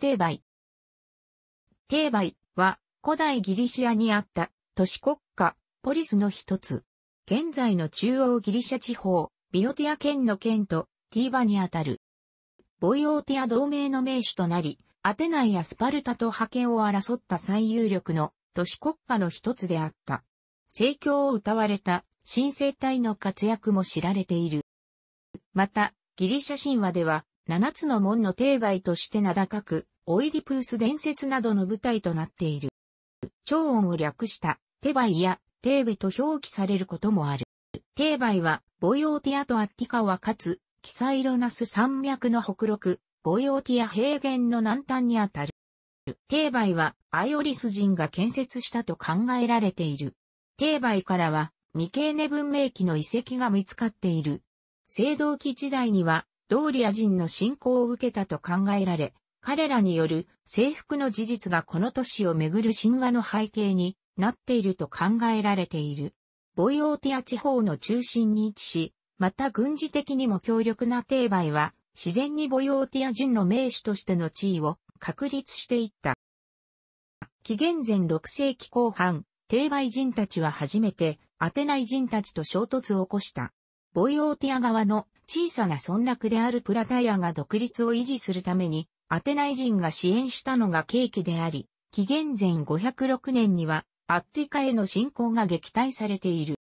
定売。定売は古代ギリシアにあった都市国家ポリスの一つ。現在の中央ギリシャ地方、ビオティア県の県とティーバにあたる。ボイオーティア同盟の名手となり、アテナイやスパルタと覇権を争った最有力の都市国家の一つであった。政教を歌われた新生体の活躍も知られている。また、ギリシャ神話では、七つの門の定売として名高く、オイディプース伝説などの舞台となっている。長音を略したテバイやテーベと表記されることもある。テーバイはボヨーティアとアッティカはかつ、キサイロナス山脈の北麓、ボヨーティア平原の南端にあたる。テーバイはアイオリス人が建設したと考えられている。テーバイからは未経年文明期の遺跡が見つかっている。青銅器時代にはドーリア人の信仰を受けたと考えられ、彼らによる征服の事実がこの都市をめぐる神話の背景になっていると考えられている。ボイオーティア地方の中心に位置し、また軍事的にも強力なテーバイは自然にボイオーティア人の名手としての地位を確立していった。紀元前6世紀後半、テーバイ人たちは初めてアテナイ人たちと衝突を起こした。ボイオーティア側の小さな村落であるプラタイアが独立を維持するためにアテナイ人が支援したのが契機であり、紀元前506年にはアッティカへの侵攻が撃退されている。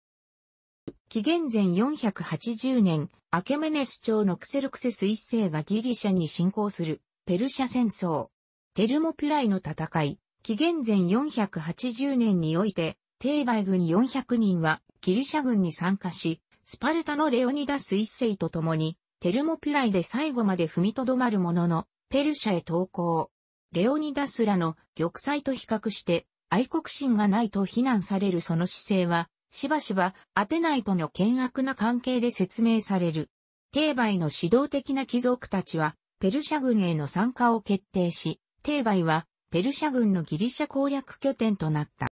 紀元前480年、アケメネス朝のクセルクセス一世がギリシャに侵攻するペルシャ戦争。テルモピュライの戦い、紀元前480年において、テーバイ軍400人はギリシャ軍に参加し、スパルタのレオニダス一世と共に、テルモピュライで最後まで踏みとどまるものの、ペルシャへ投降。レオニダスらの玉砕と比較して愛国心がないと非難されるその姿勢は、しばしばアテナイとの険悪な関係で説明される。テーバイの指導的な貴族たちは、ペルシャ軍への参加を決定し、テーバイはペルシャ軍のギリシャ攻略拠点となった。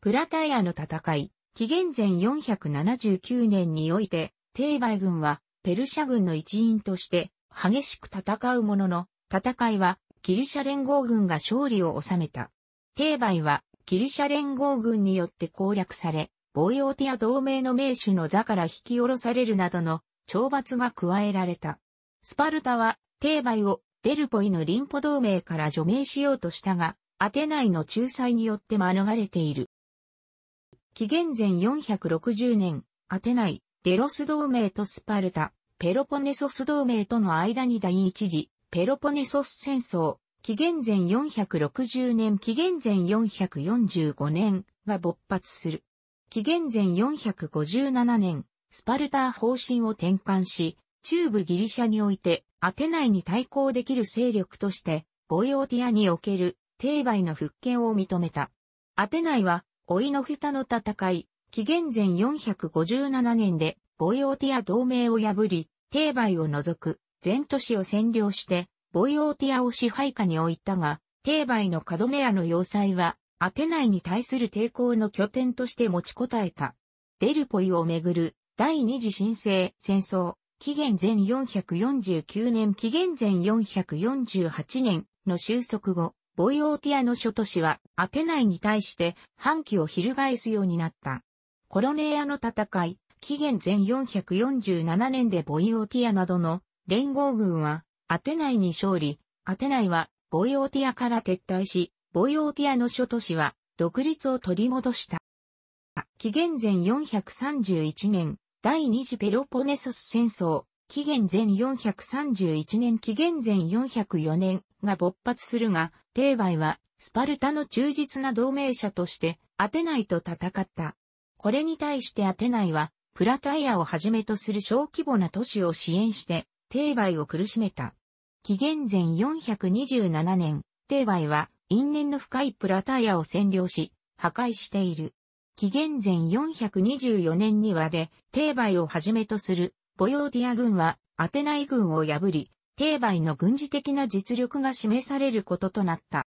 プラタイアの戦い、紀元前479年において、テーバイ軍はペルシャ軍の一員として激しく戦うものの、戦いはギリシャ連合軍が勝利を収めた。テーバイはギリシャ連合軍によって攻略され、ボイオーティア同盟の名手の座から引き下ろされるなどの懲罰が加えられた。スパルタはテーバイをデルポイのリンポ同盟から除名しようとしたが、アテナイの仲裁によって免れている。紀元前460年、アテナイ、デロス同盟とスパルタ、ペロポネソス同盟との間に第一次ペロポネソス戦争、紀元前460年紀元前445年が勃発する。紀元前457年、スパルタ方針を転換し、中部ギリシャにおいてアテナイに対抗できる勢力として、ボイオーティアにおける帝媒の復権を認めた。アテナイは、オイノフタの戦い、紀元前457年で、ボイオーティア同盟を破り、帝媒を除く全都市を占領して、ボイオーティアを支配下に置いたが、テーバイのカドメアの要塞は、アテナイに対する抵抗の拠点として持ちこたえた。デルポイをめぐる第二次新生戦争、紀元前449年紀元前448年の収束後、ボイオーティアの諸都市はアテナイに対して反旗を翻すようになった。コロネアの戦い、紀元前447年でボイオーティアなどの連合軍はアテナイに勝利、アテナイはボイオーティアから撤退し、ボイオーティアの諸都市は独立を取り戻した。紀元前431年、第二次ペロポネソス戦争、紀元前431年紀元前404年が勃発するが、帝媒はスパルタの忠実な同盟者としてアテナイと戦った。これに対してアテナイはプラタイアをはじめとする小規模な都市を支援して帝梅を苦しめた。紀元前427年、帝梅は因縁の深いプラターヤを占領し、破壊している。紀元前424年にはで、帝梅をはじめとする、ボヨーティア軍は、アテナイ軍を破り、帝梅の軍事的な実力が示されることとなった。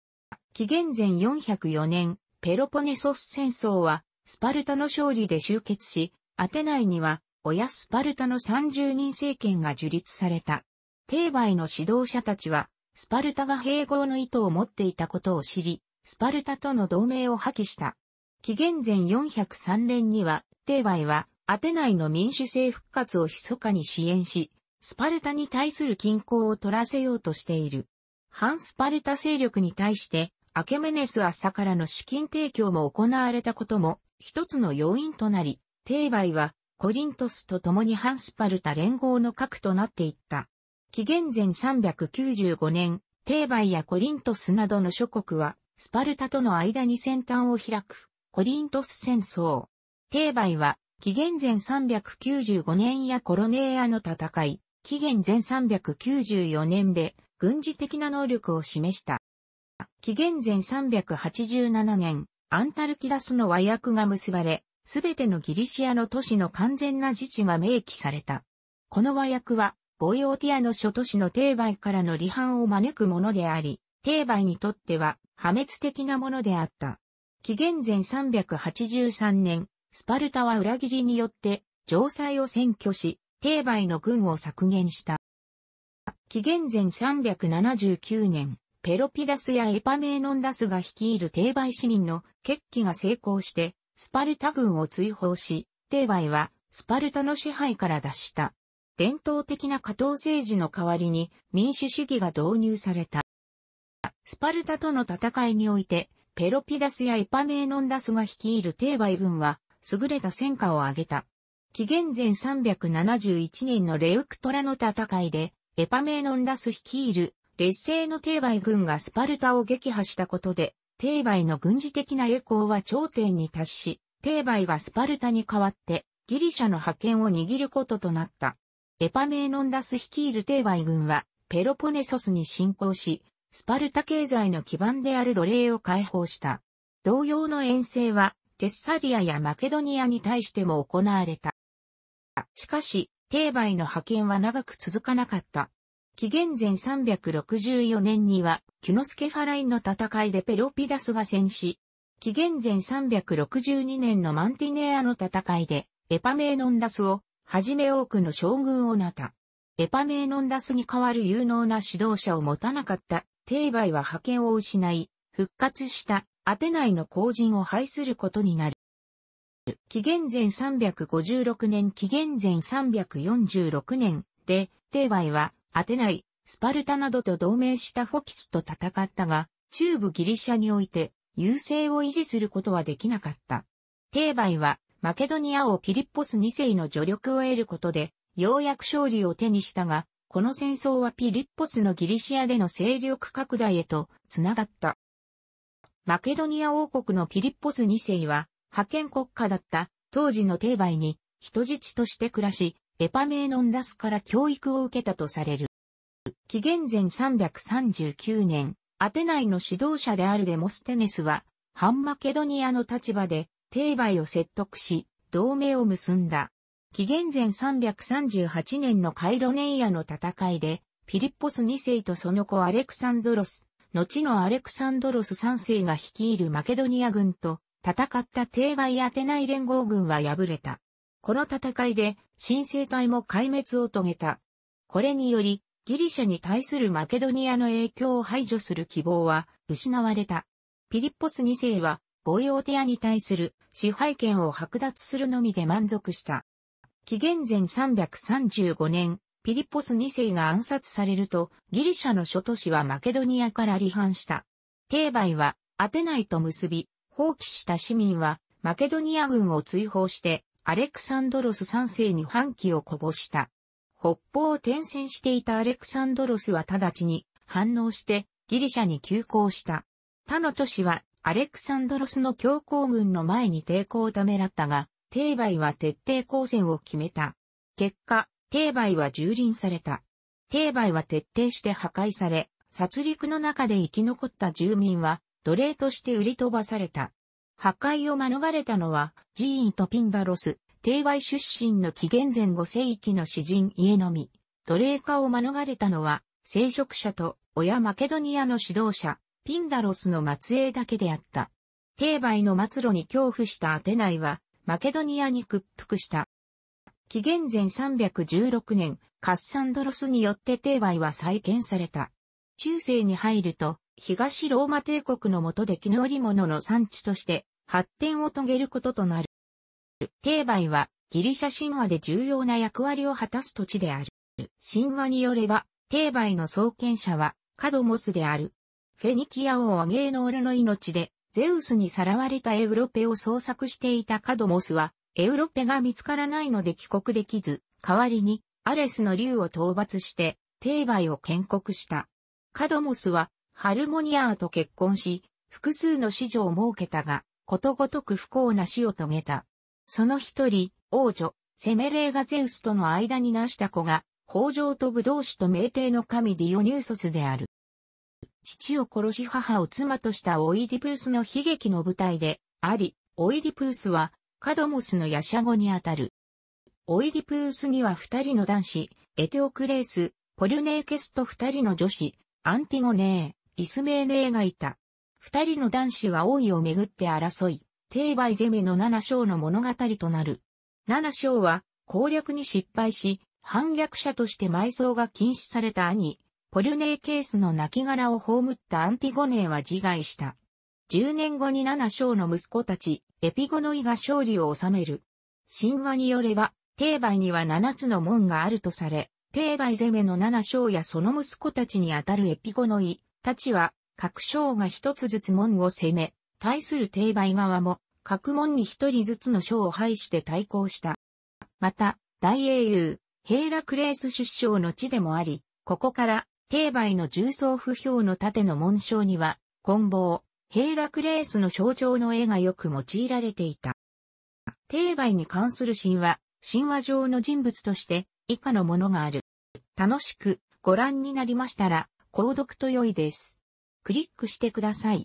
紀元前404年、ペロポネソス戦争は、スパルタの勝利で終結し、アテナイには、親スパルタの30人政権が樹立された。帝媒の指導者たちは、スパルタが併合の意図を持っていたことを知り、スパルタとの同盟を破棄した。紀元前403年には、帝媒は、アテナイの民主政復活を密かに支援し、スパルタに対する均衡を取らせようとしている。反スパルタ勢力に対して、アケメネス朝からの資金提供も行われたことも、一つの要因となり、帝媒はコリントスと共に反スパルタ連合の核となっていった。紀元前395年、テーバイやコリントスなどの諸国は、スパルタとの間に先端を開く、コリントス戦争。テーバイは、紀元前395年やコロネーアの戦い、紀元前394年で、軍事的な能力を示した。紀元前387年、アンタルキダスの和訳が結ばれ、すべてのギリシアの都市の完全な自治が明記された。この和訳は、ボイオーティアの諸都市の定売からの離反を招くものであり、定売にとっては破滅的なものであった。紀元前383年、スパルタは裏切りによって城塞を占拠し、定売の軍を削減した。紀元前379年、ペロピダスやエパメーノンダスが率いる定売市民の決起が成功して、スパルタ軍を追放し、テーバイはスパルタの支配から脱した。伝統的な加藤政治の代わりに民主主義が導入された。スパルタとの戦いにおいて、ペロピダスやエパメーノンダスが率いるテーバイ軍は、優れた戦果を挙げた。紀元前371年のレウクトラの戦いで、エパメーノンダス率いる劣勢のテーバイ軍がスパルタを撃破したことで、帝梅の軍事的な栄光は頂点に達し、帝梅がスパルタに代わってギリシャの覇権を握ることとなった。エパメーノンダス率いる帝梅軍はペロポネソスに侵攻し、スパルタ経済の基盤である奴隷を解放した。同様の遠征は、テッサリアやマケドニアに対しても行われた。しかし、帝梅の派遣は長く続かなかった。紀元前364年には、キュノスケファラインの戦いでペロピダスが戦死。紀元前362年のマンティネアの戦いで、エパメーノンダスを、はじめ多くの将軍をなた。エパメーノンダスに代わる有能な指導者を持たなかった、テイバイは覇権を失い、復活したアテナイの後人を廃することになる。紀元前356年紀元前346年で、テイバイはアテナイ、スパルタなどと同盟したフォキスと戦ったが、中部ギリシャにおいて優勢を維持することはできなかった。テーバイは、マケドニアをピリッポス2世の助力を得ることで、ようやく勝利を手にしたが、この戦争はピリッポスのギリシアでの勢力拡大へとつながった。マケドニア王国のピリッポス2世は、派遣国家だった当時のテーバイに人質として暮らし、エパメーノンダスから教育を受けたとされる。紀元前339年、アテナイの指導者であるデモステネスは、反マケドニアの立場で、テーバイを説得し、同盟を結んだ。紀元前338年のカイロネイアの戦いで、ピリッポス2世とその子アレクサンドロス、後のアレクサンドロス3世が率いるマケドニア軍と戦ったテーバイアテナイ連合軍は敗れた。この戦いで新生体も壊滅を遂げた。これにより、ギリシャに対するマケドニアの影響を排除する希望は失われた。ピリッポス2世は、ボイオーテアに対する支配権を剥奪するのみで満足した。紀元前335年、ピリッポス2世が暗殺されると、ギリシャの諸都市はマケドニアから離反した。テーバイは、アテナイと結び、放棄した市民は、マケドニア軍を追放して、アレクサンドロス3世に反旗をこぼした。北方を転戦していたアレクサンドロスは直ちに反応してギリシャに急行した。他の都市はアレクサンドロスの強行軍の前に抵抗をためらったが、テーバイは徹底抗戦を決めた。結果、テーバイは蹂躙された。テーバイは徹底して破壊され、殺戮の中で生き残った住民は奴隷として売り飛ばされた。破壊を免れたのは、寺院とピンダロス、帝外出身の紀元前5世紀の詩人家のみ、奴隷化を免れたのは、聖職者と親マケドニアの指導者、ピンダロスの末裔だけであった。帝媒の末路に恐怖したアテナイは、マケドニアに屈服した。紀元前316年、カッサンドロスによって帝媒は再建された。中世に入ると、東ローマ帝国の下で絹織物の産地として発展を遂げることとなる。帝梅はギリシャ神話で重要な役割を果たす土地である。神話によれば、帝梅の創建者はカドモスである。フェニキア王アゲーノールの命で、ゼウスにさらわれたエウロペを捜索していたカドモスは、エウロペが見つからないので帰国できず、代わりにアレスの竜を討伐して、帝梅を建国した。カドモスはハルモニアーと結婚し、複数の子女を設けたが、ことごとく不幸な死を遂げた。その一人、王女、セメレーガゼウスとの間になした子が、北条と武道士と名帝の神ディオニューソスである。父を殺し母を妻としたオイディプースの悲劇の舞台で、あり、オイディプースは、カドモスのヤシャゴにあたる。オイディプースには二人の男子、エテオクレース、ポルネーケスと二人の女子、アンティゴネー、イスメーネーがいた。二人の男子は王位をめぐって争い、帝売攻めの七章の物語となる。七章は攻略に失敗し、反逆者として埋葬が禁止された兄、ポルネーケースの亡骸を葬ったアンティゴネーは自害した。十年後に七章の息子たち、エピゴノイが勝利を収める。神話によれば、帝売には七つの門があるとされ、帝売攻めの七章やその息子たちにあたるエピゴノイ、たちは、各将が一つずつ門を攻め、対する帝媒側も、各門に一人ずつの将を配して対抗した。また、大英雄、ヘイラクレース出生の地でもあり、ここから、帝媒の重層不評の盾の紋章には、棍棒、ヘイラクレースの象徴の絵がよく用いられていた。帝媒に関する神話、神話上の人物として、以下のものがある。楽しくご覧になりましたら、購読と良いです。クリックしてください。